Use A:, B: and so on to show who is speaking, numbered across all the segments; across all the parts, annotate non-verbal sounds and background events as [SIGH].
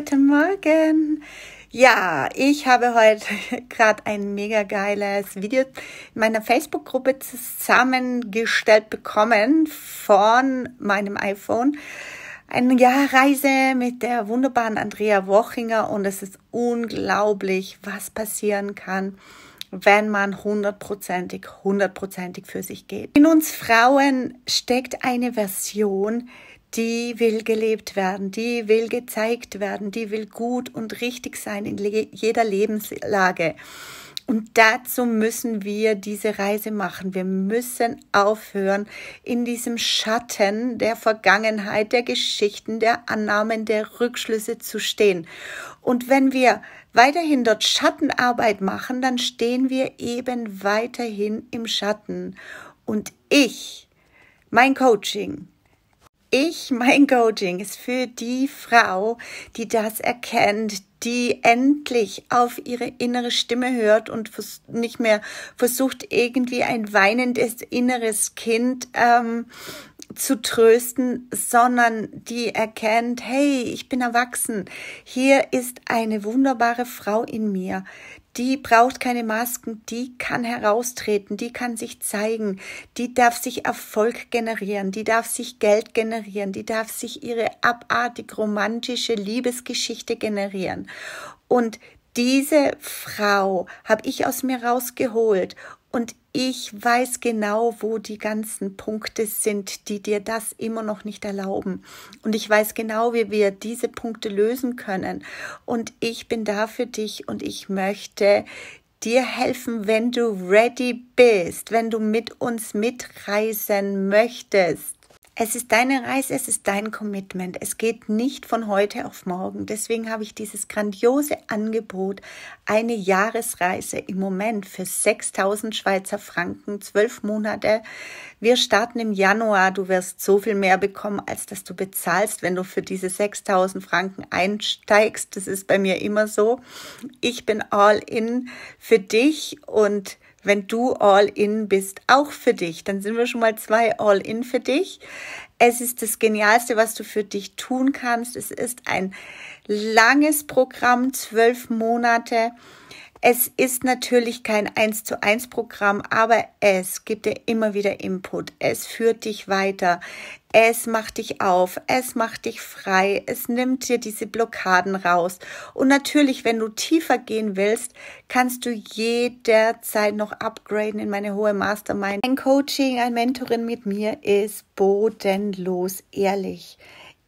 A: guten Morgen. Ja, ich habe heute gerade [LAUGHS] ein mega geiles Video in meiner Facebook-Gruppe zusammengestellt bekommen von meinem iPhone. Eine Jahrreise mit der wunderbaren Andrea Wochinger und es ist unglaublich, was passieren kann wenn man hundertprozentig, hundertprozentig für sich geht. In uns Frauen steckt eine Version, die will gelebt werden, die will gezeigt werden, die will gut und richtig sein in jeder Lebenslage. Und dazu müssen wir diese Reise machen. Wir müssen aufhören, in diesem Schatten der Vergangenheit, der Geschichten, der Annahmen, der Rückschlüsse zu stehen. Und wenn wir weiterhin dort Schattenarbeit machen, dann stehen wir eben weiterhin im Schatten. Und ich, mein Coaching, ich, mein Coaching ist für die Frau, die das erkennt, die endlich auf ihre innere Stimme hört und nicht mehr versucht, irgendwie ein weinendes inneres Kind ähm, zu trösten, sondern die erkennt, hey, ich bin erwachsen. Hier ist eine wunderbare Frau in mir, die braucht keine Masken, die kann heraustreten, die kann sich zeigen, die darf sich Erfolg generieren, die darf sich Geld generieren, die darf sich ihre abartig romantische Liebesgeschichte generieren. Und diese Frau habe ich aus mir rausgeholt und ich weiß genau, wo die ganzen Punkte sind, die dir das immer noch nicht erlauben. Und ich weiß genau, wie wir diese Punkte lösen können. Und ich bin da für dich und ich möchte dir helfen, wenn du ready bist, wenn du mit uns mitreisen möchtest. Es ist deine Reise, es ist dein Commitment. Es geht nicht von heute auf morgen. Deswegen habe ich dieses grandiose Angebot, eine Jahresreise im Moment für 6000 Schweizer Franken, zwölf Monate. Wir starten im Januar. Du wirst so viel mehr bekommen, als dass du bezahlst, wenn du für diese 6000 Franken einsteigst. Das ist bei mir immer so. Ich bin all in für dich und wenn du all in bist, auch für dich. Dann sind wir schon mal zwei all in für dich. Es ist das Genialste, was du für dich tun kannst. Es ist ein langes Programm, zwölf Monate. Es ist natürlich kein 1 zu 1 Programm, aber es gibt dir immer wieder Input. Es führt dich weiter. Es macht dich auf. Es macht dich frei. Es nimmt dir diese Blockaden raus. Und natürlich, wenn du tiefer gehen willst, kannst du jederzeit noch upgraden in meine hohe Mastermind. Ein Coaching, ein Mentorin mit mir ist bodenlos ehrlich.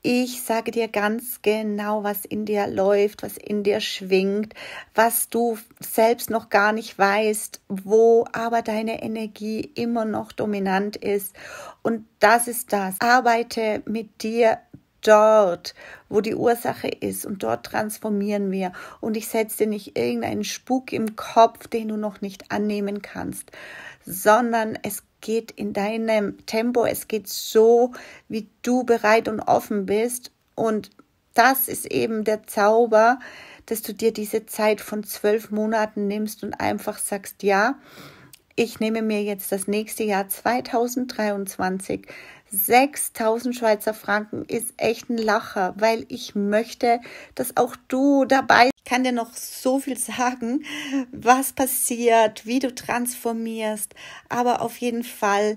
A: Ich sage dir ganz genau, was in dir läuft, was in dir schwingt, was du selbst noch gar nicht weißt, wo aber deine Energie immer noch dominant ist. Und das ist das. Arbeite mit dir dort, wo die Ursache ist und dort transformieren wir. Und ich setze dir nicht irgendeinen Spuk im Kopf, den du noch nicht annehmen kannst, sondern es geht in deinem Tempo, es geht so, wie du bereit und offen bist. Und das ist eben der Zauber, dass du dir diese Zeit von zwölf Monaten nimmst und einfach sagst, ja, ich nehme mir jetzt das nächste Jahr 2023 6000 Schweizer Franken ist echt ein Lacher, weil ich möchte, dass auch du dabei ich kann dir noch so viel sagen, was passiert, wie du transformierst, aber auf jeden Fall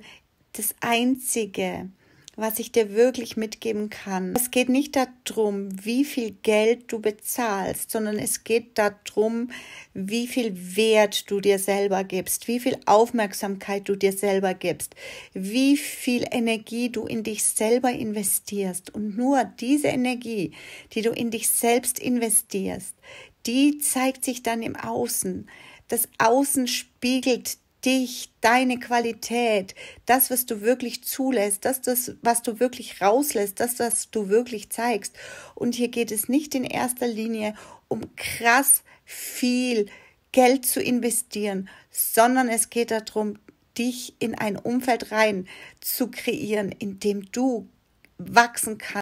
A: das einzige, was ich dir wirklich mitgeben kann. Es geht nicht darum, wie viel Geld du bezahlst, sondern es geht darum, wie viel Wert du dir selber gibst, wie viel Aufmerksamkeit du dir selber gibst, wie viel Energie du in dich selber investierst. Und nur diese Energie, die du in dich selbst investierst, die zeigt sich dann im Außen. Das Außen spiegelt dich, deine Qualität, das, was du wirklich zulässt, das, das, was du wirklich rauslässt, das, was du wirklich zeigst. Und hier geht es nicht in erster Linie um krass viel Geld zu investieren, sondern es geht darum, dich in ein Umfeld rein zu kreieren, in dem du wachsen kannst.